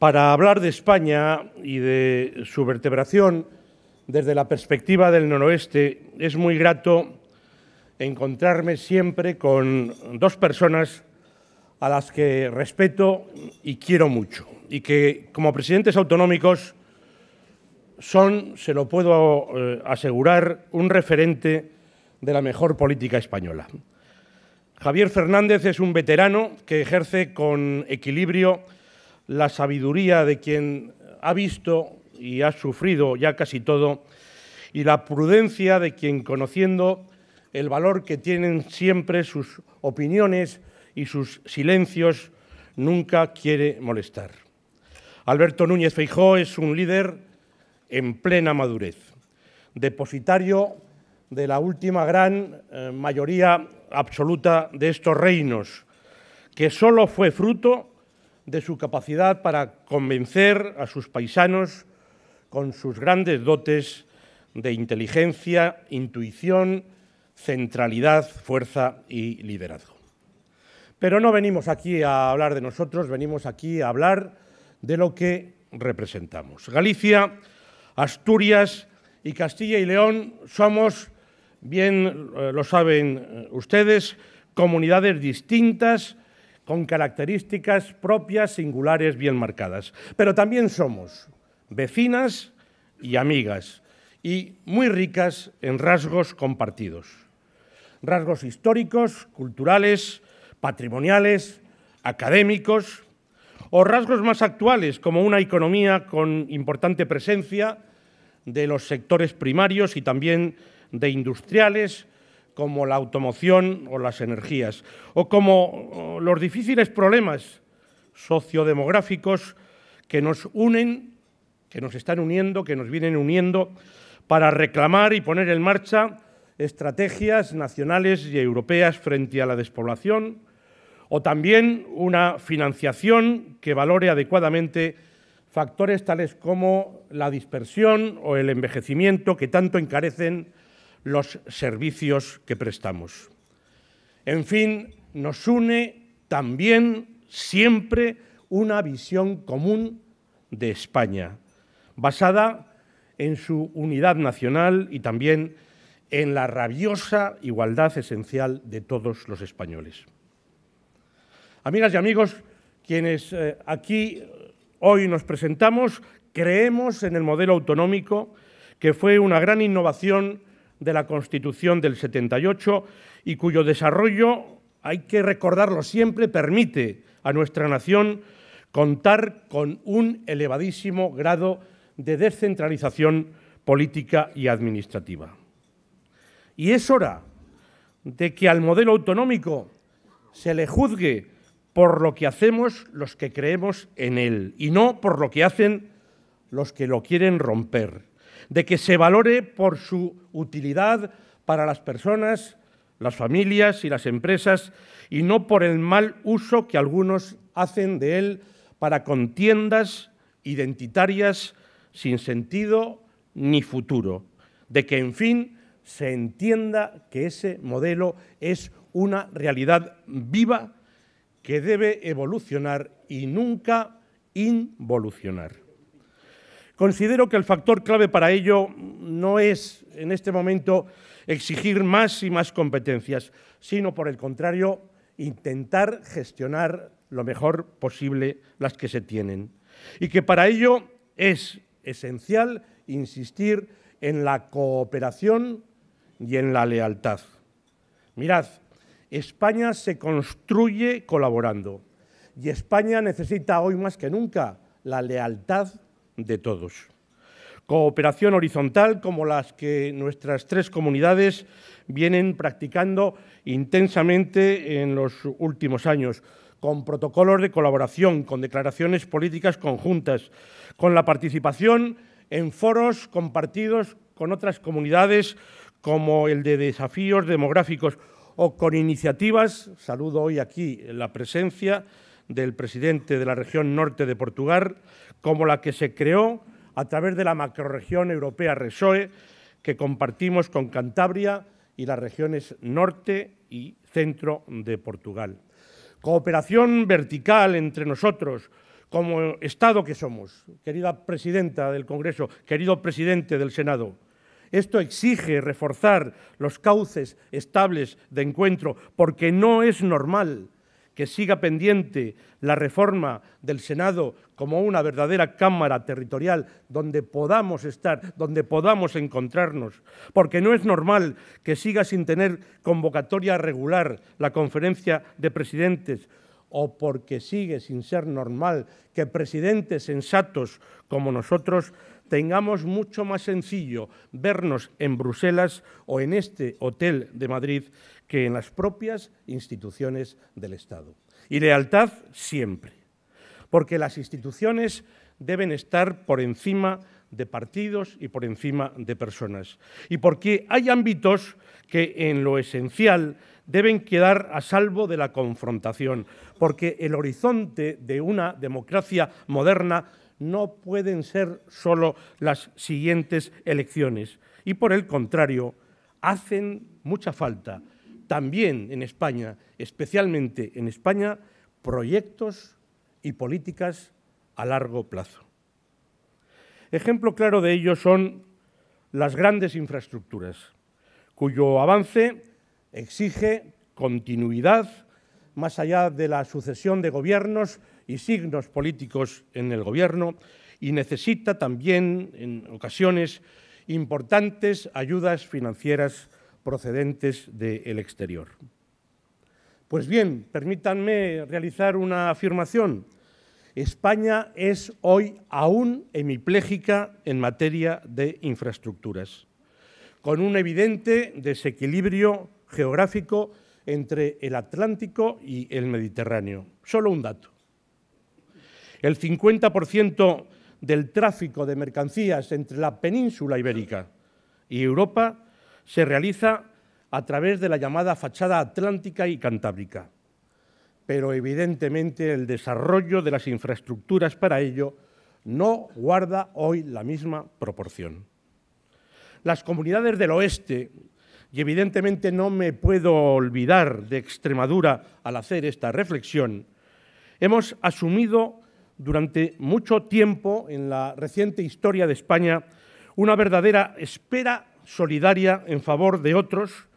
Para hablar de España y de su vertebración desde la perspectiva del noroeste, es muy grato encontrarme siempre con dos personas a las que respeto y quiero mucho, y que como presidentes autonómicos son, se lo puedo eh, asegurar, un referente de la mejor política española. Javier Fernández es un veterano que ejerce con equilibrio la sabiduría de quien ha visto y ha sufrido ya casi todo, y la prudencia de quien conociendo el valor que tienen siempre sus opiniones y sus silencios, nunca quiere molestar. Alberto Núñez Feijó es un líder en plena madurez, depositario de la última gran eh, mayoría absoluta de estos reinos, que solo fue fruto de su capacidad para convencer a sus paisanos con sus grandes dotes de inteligencia, intuición, centralidad, fuerza y liderazgo. Pero no venimos aquí a hablar de nosotros, venimos aquí a hablar de lo que representamos. Galicia, Asturias y Castilla y León somos, bien eh, lo saben eh, ustedes, comunidades distintas con características propias, singulares, bien marcadas. Pero también somos vecinas y amigas, y muy ricas en rasgos compartidos. Rasgos históricos, culturales, patrimoniales, académicos, o rasgos más actuales, como una economía con importante presencia de los sectores primarios y también de industriales, como la automoción o las energías, o como los difíciles problemas sociodemográficos que nos unen, que nos están uniendo, que nos vienen uniendo para reclamar y poner en marcha estrategias nacionales y europeas frente a la despoblación, o también una financiación que valore adecuadamente factores tales como la dispersión o el envejecimiento que tanto encarecen los servicios que prestamos. En fin, nos une también siempre una visión común de España, basada en su unidad nacional y también en la rabiosa igualdad esencial de todos los españoles. Amigas y amigos, quienes eh, aquí eh, hoy nos presentamos, creemos en el modelo autonómico que fue una gran innovación de la Constitución del 78 y cuyo desarrollo, hay que recordarlo siempre, permite a nuestra nación contar con un elevadísimo grado de descentralización política y administrativa. Y es hora de que al modelo autonómico se le juzgue por lo que hacemos los que creemos en él y no por lo que hacen los que lo quieren romper de que se valore por su utilidad para las personas, las familias y las empresas, y no por el mal uso que algunos hacen de él para contiendas identitarias sin sentido ni futuro, de que en fin se entienda que ese modelo es una realidad viva que debe evolucionar y nunca involucionar. Considero que el factor clave para ello no es en este momento exigir más y más competencias, sino por el contrario, intentar gestionar lo mejor posible las que se tienen. Y que para ello es esencial insistir en la cooperación y en la lealtad. Mirad, España se construye colaborando y España necesita hoy más que nunca la lealtad de todos. Cooperación horizontal como las que nuestras tres comunidades vienen practicando intensamente en los últimos años, con protocolos de colaboración, con declaraciones políticas conjuntas, con la participación en foros compartidos con otras comunidades como el de desafíos demográficos o con iniciativas, saludo hoy aquí la presencia del presidente de la región norte de Portugal, como la que se creó a través de la macroregión europea RESOE, que compartimos con Cantabria y las regiones norte y centro de Portugal. Cooperación vertical entre nosotros, como Estado que somos, querida presidenta del Congreso, querido presidente del Senado. Esto exige reforzar los cauces estables de encuentro, porque no es normal que siga pendiente la reforma del Senado como una verdadera Cámara territorial donde podamos estar, donde podamos encontrarnos, porque no es normal que siga sin tener convocatoria regular la conferencia de presidentes o porque sigue sin ser normal que presidentes sensatos como nosotros tengamos mucho más sencillo vernos en Bruselas o en este hotel de Madrid que en las propias instituciones del Estado. Y lealtad siempre, porque las instituciones deben estar por encima de partidos y por encima de personas. Y porque hay ámbitos que en lo esencial deben quedar a salvo de la confrontación, porque el horizonte de una democracia moderna no pueden ser solo las siguientes elecciones. Y por el contrario, hacen mucha falta también en España, especialmente en España, proyectos y políticas a largo plazo. Ejemplo claro de ello son las grandes infraestructuras, cuyo avance exige continuidad más allá de la sucesión de gobiernos y signos políticos en el gobierno y necesita también, en ocasiones importantes, ayudas financieras procedentes del exterior. Pues bien, permítanme realizar una afirmación. España es hoy aún hemipléjica en materia de infraestructuras, con un evidente desequilibrio geográfico entre el Atlántico y el Mediterráneo. Solo un dato. El 50% del tráfico de mercancías entre la península ibérica y Europa se realiza a través de la llamada fachada atlántica y cantábrica. Pero evidentemente el desarrollo de las infraestructuras para ello no guarda hoy la misma proporción. Las comunidades del oeste, y evidentemente no me puedo olvidar de Extremadura al hacer esta reflexión, hemos asumido durante mucho tiempo en la reciente historia de España una verdadera espera solidaria en favor de otros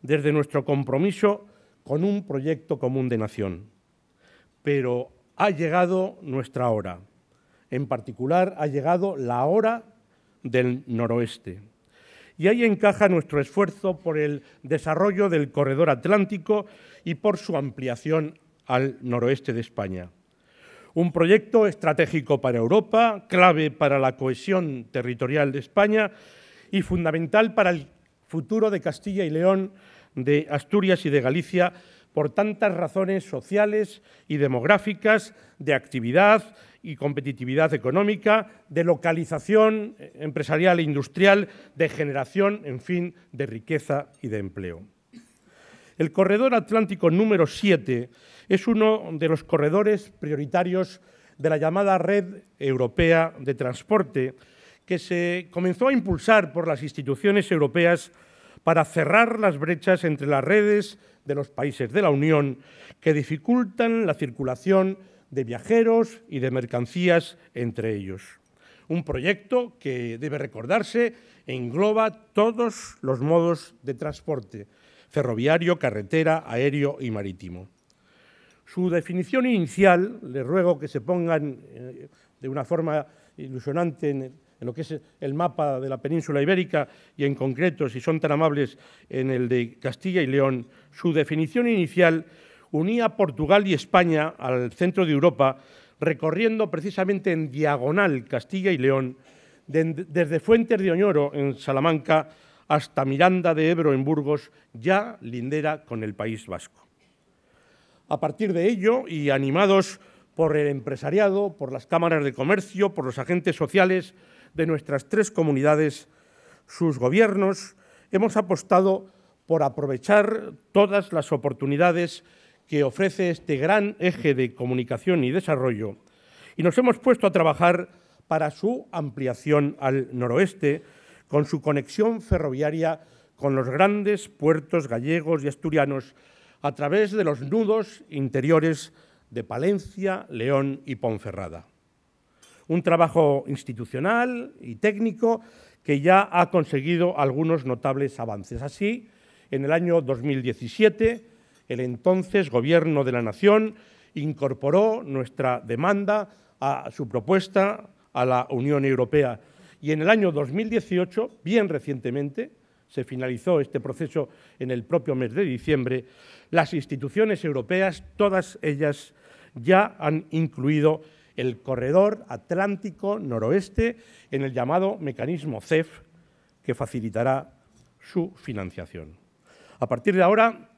desde nuestro compromiso con un proyecto común de nación. Pero ha llegado nuestra hora. En particular, ha llegado la hora del noroeste. Y ahí encaja nuestro esfuerzo por el desarrollo del corredor atlántico y por su ampliación al noroeste de España. Un proyecto estratégico para Europa, clave para la cohesión territorial de España y fundamental para el futuro de Castilla y León, de Asturias y de Galicia, por tantas razones sociales y demográficas, de actividad y competitividad económica, de localización empresarial e industrial, de generación, en fin, de riqueza y de empleo. El corredor atlántico número 7 es uno de los corredores prioritarios de la llamada Red Europea de Transporte, que se comenzó a impulsar por las instituciones europeas para cerrar las brechas entre las redes de los países de la Unión que dificultan la circulación de viajeros y de mercancías entre ellos. Un proyecto que, debe recordarse, engloba todos los modos de transporte, ferroviario, carretera, aéreo y marítimo. Su definición inicial, les ruego que se pongan eh, de una forma ilusionante en en lo que es el mapa de la península ibérica y en concreto, si son tan amables, en el de Castilla y León, su definición inicial unía Portugal y España al centro de Europa, recorriendo precisamente en diagonal Castilla y León, desde Fuentes de Oñoro, en Salamanca, hasta Miranda de Ebro, en Burgos, ya lindera con el País Vasco. A partir de ello, y animados por el empresariado, por las cámaras de comercio, por los agentes sociales, de nuestras tres comunidades, sus gobiernos, hemos apostado por aprovechar todas las oportunidades que ofrece este gran eje de comunicación y desarrollo y nos hemos puesto a trabajar para su ampliación al noroeste, con su conexión ferroviaria con los grandes puertos gallegos y asturianos a través de los nudos interiores de Palencia, León y Ponferrada un trabajo institucional y técnico que ya ha conseguido algunos notables avances. Así, en el año 2017, el entonces Gobierno de la Nación incorporó nuestra demanda a su propuesta a la Unión Europea. Y en el año 2018, bien recientemente, se finalizó este proceso en el propio mes de diciembre, las instituciones europeas, todas ellas, ya han incluido el corredor atlántico noroeste en el llamado mecanismo CEF, que facilitará su financiación. A partir de ahora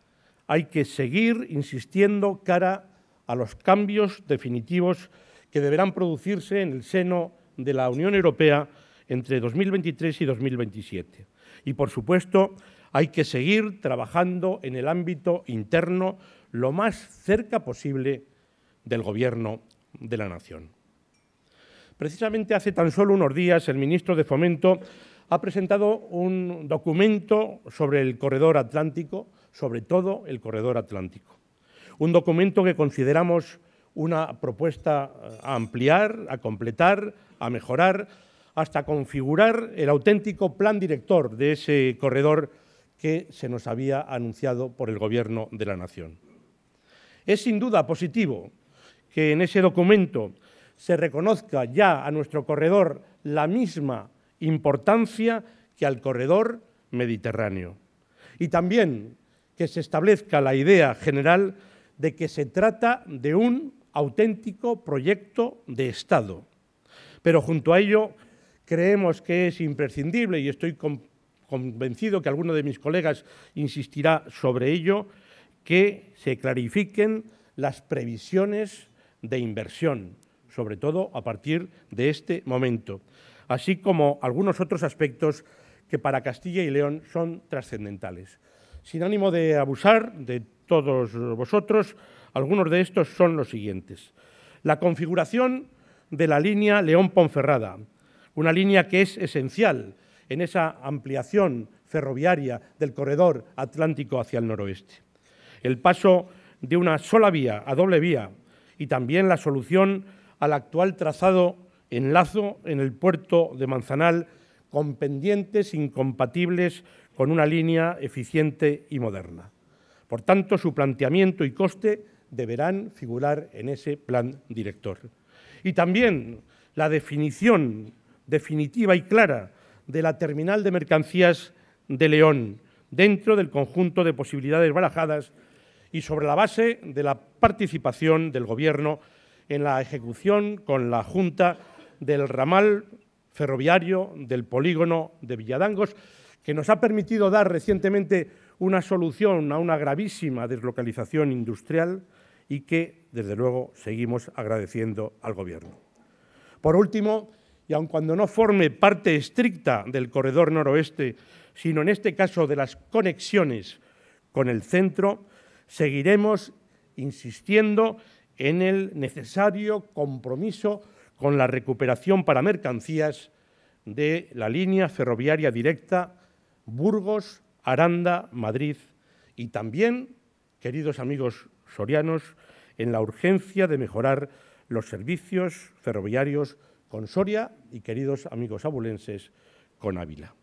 hay que seguir insistiendo cara a los cambios definitivos que deberán producirse en el seno de la Unión Europea entre 2023 y 2027. Y, por supuesto, hay que seguir trabajando en el ámbito interno lo más cerca posible del Gobierno de la nación. Precisamente hace tan solo unos días el ministro de Fomento ha presentado un documento sobre el corredor atlántico, sobre todo el corredor atlántico. Un documento que consideramos una propuesta eh, a ampliar, a completar, a mejorar, hasta configurar el auténtico plan director de ese corredor que se nos había anunciado por el Gobierno de la Nación. Es sin duda positivo que en ese documento se reconozca ya a nuestro corredor la misma importancia que al corredor mediterráneo. Y también que se establezca la idea general de que se trata de un auténtico proyecto de Estado. Pero junto a ello, creemos que es imprescindible, y estoy convencido que alguno de mis colegas insistirá sobre ello, que se clarifiquen las previsiones de inversión, sobre todo a partir de este momento, así como algunos otros aspectos que para Castilla y León son trascendentales. Sin ánimo de abusar de todos vosotros, algunos de estos son los siguientes. La configuración de la línea León-Ponferrada, una línea que es esencial en esa ampliación ferroviaria del corredor atlántico hacia el noroeste. El paso de una sola vía a doble vía y también la solución al actual trazado enlazo en el puerto de Manzanal con pendientes incompatibles con una línea eficiente y moderna. Por tanto, su planteamiento y coste deberán figurar en ese plan director. Y también la definición definitiva y clara de la terminal de mercancías de León dentro del conjunto de posibilidades barajadas y sobre la base de la participación del Gobierno en la ejecución con la Junta del ramal ferroviario del polígono de Villadangos, que nos ha permitido dar recientemente una solución a una gravísima deslocalización industrial y que, desde luego, seguimos agradeciendo al Gobierno. Por último, y aun cuando no forme parte estricta del corredor noroeste, sino en este caso de las conexiones con el centro, seguiremos insistiendo en el necesario compromiso con la recuperación para mercancías de la línea ferroviaria directa Burgos, Aranda, Madrid y también, queridos amigos sorianos, en la urgencia de mejorar los servicios ferroviarios con Soria y, queridos amigos abulenses, con Ávila.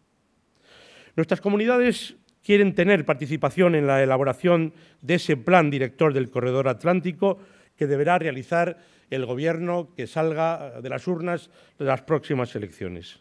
Nuestras comunidades quieren tener participación en la elaboración de ese plan director del corredor atlántico que deberá realizar el Gobierno que salga de las urnas de las próximas elecciones.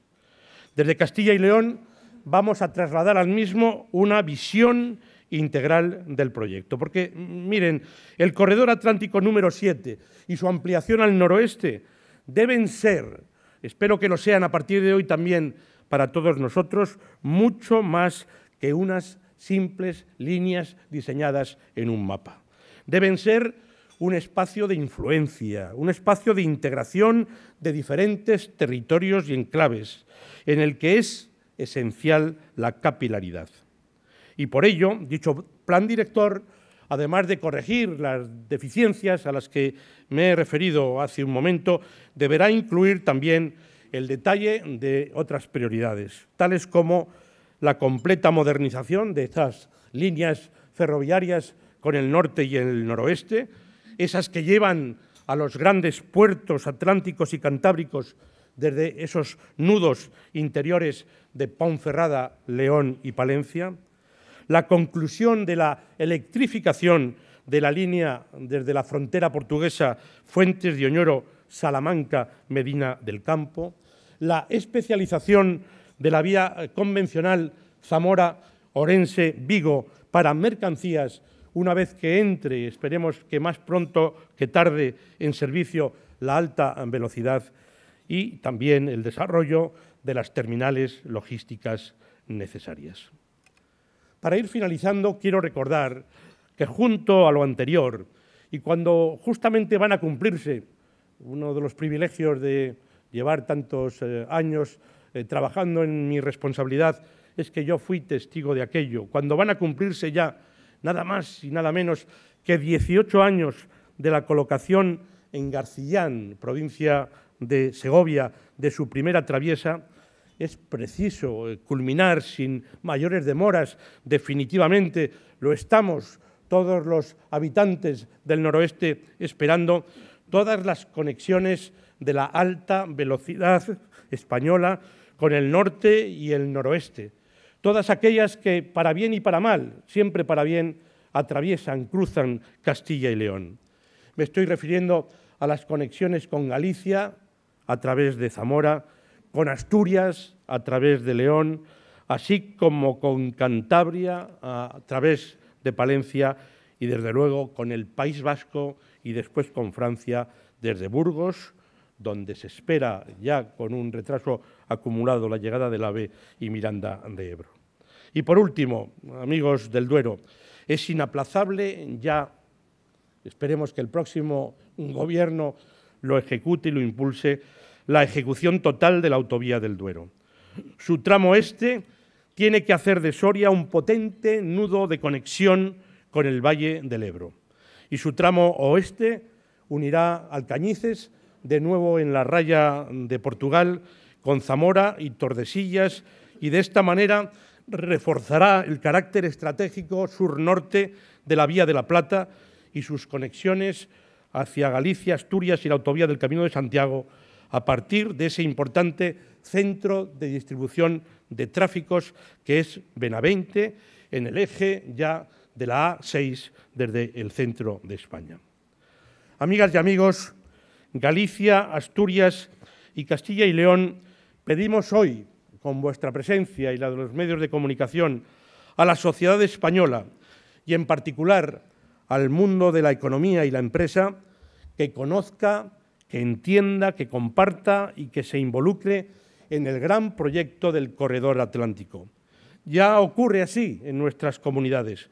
Desde Castilla y León vamos a trasladar al mismo una visión integral del proyecto. Porque, mm, miren, el corredor atlántico número 7 y su ampliación al noroeste deben ser, espero que lo sean a partir de hoy también para todos nosotros, mucho más que unas simples líneas diseñadas en un mapa. Deben ser un espacio de influencia, un espacio de integración de diferentes territorios y enclaves, en el que es esencial la capilaridad. Y por ello, dicho plan director, además de corregir las deficiencias a las que me he referido hace un momento, deberá incluir también el detalle de otras prioridades, tales como la completa modernización de estas líneas ferroviarias con el norte y el noroeste, esas que llevan a los grandes puertos atlánticos y cantábricos desde esos nudos interiores de Ponferrada, León y Palencia, la conclusión de la electrificación de la línea desde la frontera portuguesa Fuentes de Oñoro, Salamanca, Medina del Campo, la especialización de la vía convencional Zamora-Orense-Vigo para mercancías, una vez que entre, esperemos que más pronto que tarde, en servicio la alta velocidad y también el desarrollo de las terminales logísticas necesarias. Para ir finalizando, quiero recordar que junto a lo anterior, y cuando justamente van a cumplirse uno de los privilegios de llevar tantos eh, años eh, trabajando en mi responsabilidad, es que yo fui testigo de aquello. Cuando van a cumplirse ya nada más y nada menos que 18 años de la colocación en Garcillán, provincia de Segovia, de su primera traviesa, es preciso eh, culminar sin mayores demoras. Definitivamente lo estamos todos los habitantes del noroeste esperando todas las conexiones de la alta velocidad española con el norte y el noroeste. Todas aquellas que, para bien y para mal, siempre para bien, atraviesan, cruzan Castilla y León. Me estoy refiriendo a las conexiones con Galicia a través de Zamora, con Asturias a través de León, así como con Cantabria a través de Palencia y desde luego con el País Vasco y después con Francia desde Burgos, donde se espera ya con un retraso acumulado la llegada del AVE y Miranda de Ebro. Y por último, amigos del Duero, es inaplazable ya, esperemos que el próximo gobierno lo ejecute y lo impulse, la ejecución total de la autovía del Duero. Su tramo este tiene que hacer de Soria un potente nudo de conexión con el Valle del Ebro. Y su tramo oeste unirá Alcañices de nuevo en la raya de Portugal con Zamora y Tordesillas y de esta manera reforzará el carácter estratégico sur-norte de la Vía de la Plata y sus conexiones hacia Galicia, Asturias y la autovía del Camino de Santiago a partir de ese importante centro de distribución de tráficos que es Benavente, en el eje ya de la A6 desde el centro de España. Amigas y amigos, Galicia, Asturias y Castilla y León, pedimos hoy, con vuestra presencia y la de los medios de comunicación, a la sociedad española y en particular al mundo de la economía y la empresa, que conozca, que entienda, que comparta y que se involucre en el gran proyecto del corredor atlántico. Ya ocurre así en nuestras comunidades,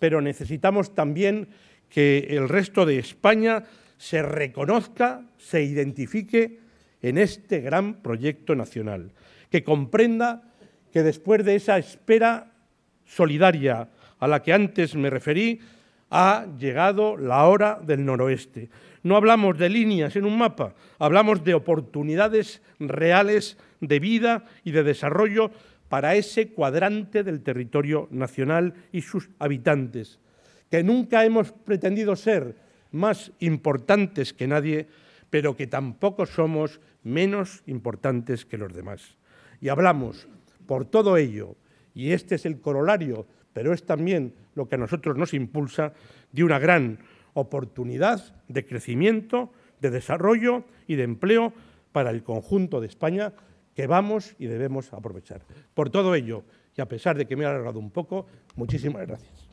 pero necesitamos también que el resto de España se reconozca, se identifique en este gran proyecto nacional, que comprenda que después de esa espera solidaria a la que antes me referí, ha llegado la hora del noroeste. No hablamos de líneas en un mapa, hablamos de oportunidades reales de vida y de desarrollo para ese cuadrante del territorio nacional y sus habitantes, que nunca hemos pretendido ser más importantes que nadie, pero que tampoco somos menos importantes que los demás. Y hablamos por todo ello, y este es el corolario, pero es también lo que a nosotros nos impulsa, de una gran oportunidad de crecimiento, de desarrollo y de empleo para el conjunto de España que vamos y debemos aprovechar. Por todo ello, y a pesar de que me he alargado un poco, muchísimas gracias.